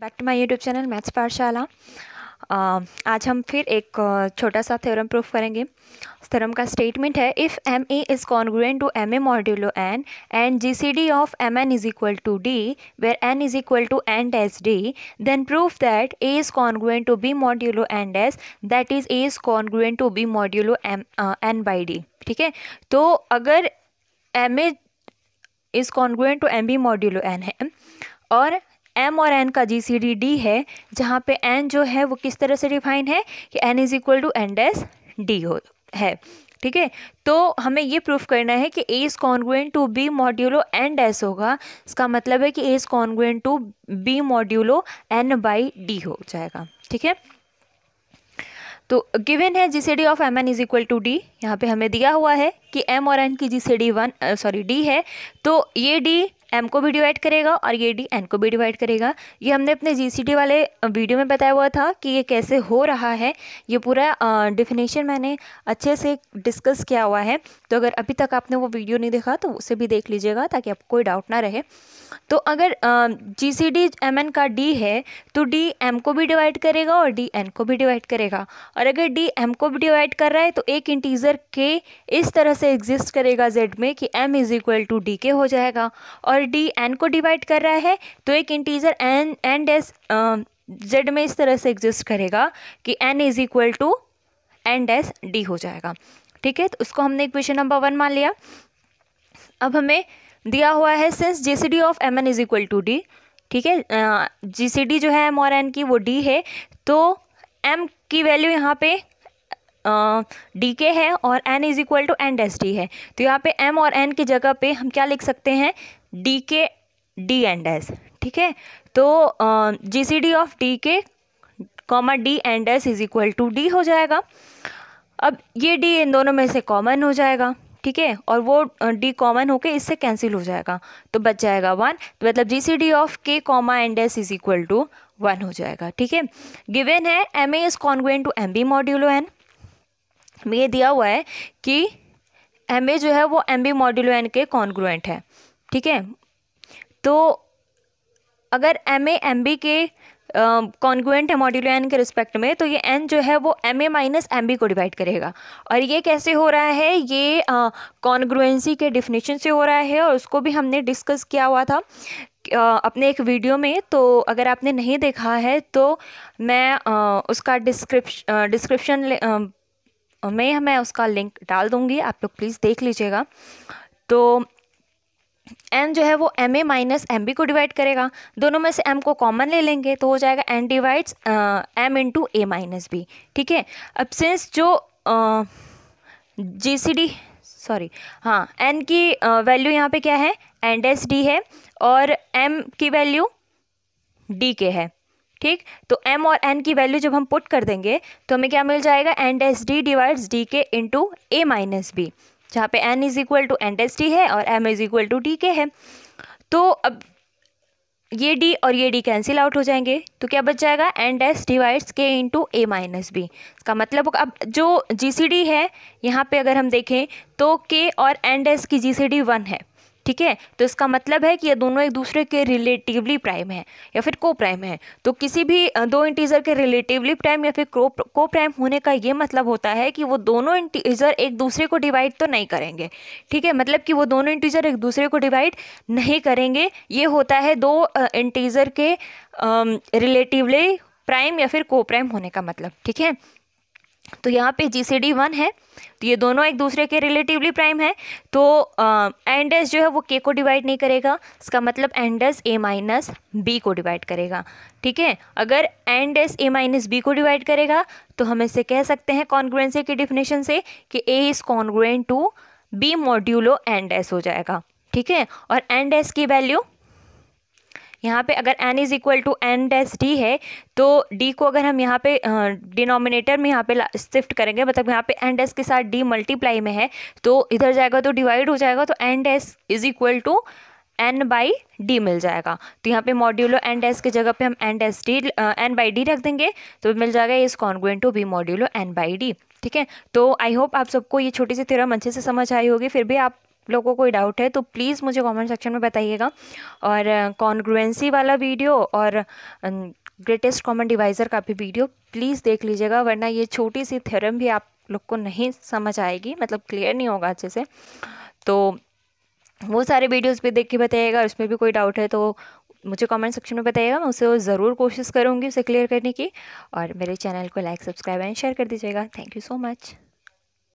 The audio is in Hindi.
back to my YouTube channel maths Pathshala आज हम फिर एक छोटा सा थ्योरम प्रूफ करेंगे थ्योरम का स्टेटमेंट है if m a is congruent to m a modulo n and g c d of m n is equal to d where n is equal to n s d then proof that a is congruent to b modulo n s that is a is congruent to b modulo m N by d ठीक है तो अगर m a is congruent to m b modulo n है और एम और एन का जी सी डी डी है जहाँ पे एन जो है वो किस तरह से डिफाइन है कि n is equal to n dash d हो है ठीक है तो हमें ये प्रूफ करना है कि a is congruent to b modulo n dash होगा इसका मतलब है कि a is congruent to b modulo n by d हो जाएगा ठीक है तो गिवन है g c d of m n is equal to d यहाँ पे हमें दिया हुआ है कि एम और एन की g c d one sorry d है तो ये डी एम को भी डिवाइड करेगा और ये डी एन को भी डिवाइड करेगा ये हमने अपने जी वाले वीडियो में बताया हुआ था कि ये कैसे हो रहा है ये पूरा डिफिनेशन मैंने अच्छे से डिस्कस किया हुआ है तो अगर अभी तक आपने वो वीडियो नहीं देखा तो उसे भी देख लीजिएगा ताकि आपको कोई डाउट ना रहे तो अगर g c d m n का डी है तो डी एम को भी डिवाइड करेगा और डी एन को भी डिवाइड करेगा और अगर डी एम को भी डिवाइड कर रहा है तो एक इंटीजर के इस तरह से एग्जिस्ट करेगा जेड में कि m is equal to d k हो जाएगा और और डी एन को डिवाइड कर रहा है तो एक integer n n dash z में इस तरह से एग्जिस्ट करेगा कि n is equal to n dash d हो जाएगा ठीक है तो उसको हमने इक्वेशन नंबर वन मान लिया अब हमें दिया हुआ है since g c d of m n is equal to d ठीक है जी सी डी जो है एम और एन की वो डी है तो एम की वैल्यू यहाँ पे डी के है और n is equal to n dash d है तो यहाँ पे एम और एन की जगह पे हम क्या लिख सकते हैं डी के डी एंड एस ठीक है तो g c d of d k comma d and s is equal to d हो जाएगा अब ये डी इन दोनों में से कॉमन हो जाएगा ठीक है और वो डी कॉमन होके इससे कैंसिल हो जाएगा तो बच जाएगा वन तो मतलब g c d of k comma and s is equal to one हो जाएगा ठीक है गिवेन है m a is congruent to m b modulo n ये दिया हुआ है कि एम ए जो है वो एम बी मॉड्यूलो एन के कॉन्ग्रुएंट है ठीक है तो अगर एम ए एम बी के कॉन्गुएंट है मॉड्यूलो एन के रिस्पेक्ट में तो ये एन जो है वो m a minus m b को डिवाइड करेगा और ये कैसे हो रहा है ये कॉन्ग्रुएंसी uh, के डिफिनेशन से हो रहा है और उसको भी हमने डिस्कस किया हुआ था uh, अपने एक वीडियो में तो अगर आपने नहीं देखा है तो मैं uh, उसका डिस्क्रिप्शन डिस्क्रिप्शन में मैं उसका लिंक डाल दूँगी आप लोग प्लीज़ देख लीजिएगा तो एन जो है वो m a minus m b को डिवाइड करेगा दोनों में से एम को कॉमन ले लेंगे तो हो जाएगा n divides m into a minus b ठीक है अब सिंस जो जी सी डी सॉरी हाँ एन की वैल्यू यहाँ पे क्या है एन डेस डी है और एम की वैल्यू डी के है ठीक तो एम और एन की वैल्यू जब हम पुट कर देंगे तो हमें क्या मिल जाएगा n dash d divides d k into a minus b जहाँ पे n is equal to n dash t है और m is equal to d k है तो अब ये डी और ये डी कैंसिल आउट हो जाएंगे तो क्या बच जाएगा n dash divides k into a minus b इसका मतलब अब जो जी सी डी है यहाँ पे अगर हम देखें तो के और एन डेस की जी सी डी वन है ठीक है तो इसका मतलब है कि ये दोनों एक दूसरे के रिलेटिवली प्राइम है या फिर को प्राइम है तो किसी भी दो इंटीजर के रिलेटिवली प्राइम या फिर को प्राइम होने का ये मतलब होता है कि वो दोनों इंटीजर एक दूसरे को डिवाइड तो नहीं करेंगे ठीक है मतलब कि वो दोनों इंटीजर एक दूसरे को डिवाइड नहीं करेंगे ये होता है दो इंटीजर के रिलेटिवली प्राइम या फिर को प्राइम होने का मतलब ठीक है तो यहाँ पे जी सी डी वन है तो ये दोनों एक दूसरे के रिलेटिवली प्राइम है तो एंड एस जो है वो के को डिवाइड नहीं करेगा इसका मतलब and s a minus b को डिवाइड करेगा ठीक है अगर and s a minus b को डिवाइड करेगा तो हम इसे कह सकते हैं कॉन्ग्रुएंसी की डिफिनेशन से कि a is congruent to b modulo and s हो जाएगा ठीक है और एंड एस की वैल्यू यहाँ पे अगर n is equal to n dash d है तो डी को अगर हम यहाँ पे डिनोमिनेटर में यहाँ पे शिफ्ट करेंगे मतलब यहाँ पे एन डैस के साथ डी मल्टीप्लाई में है तो इधर जाएगा तो डिवाइड हो जाएगा तो n dash is equal to n by d मिल जाएगा तो यहाँ पे मॉड्यूलो एन डैस की जगह पे हम n dash d n by d रख देंगे तो मिल जाएगा इस congruent to b modulo n by d ठीक है तो आई होप आप सबको ये छोटी सी थ्योरम अच्छे से समझ आई होगी फिर भी आप लोगों को कोई डाउट है तो प्लीज़ मुझे कमेंट सेक्शन में बताइएगा और कॉन्ग्रुएंसी वाला वीडियो और ग्रेटेस्ट कॉमन डिवाइज़र का भी वीडियो प्लीज़ देख लीजिएगा वरना ये छोटी सी थ्योरम भी आप लोग को नहीं समझ आएगी मतलब क्लियर नहीं होगा अच्छे से तो वो सारे वीडियोस भी देख के बताइएगा उसमें भी कोई डाउट है तो मुझे कमेंट सेक्शन में बताइएगा मैं उसे ज़रूर कोशिश करूँगी उसे क्लियर करने की और मेरे चैनल को लाइक सब्सक्राइब एंड शेयर कर दीजिएगा थैंक यू सो मच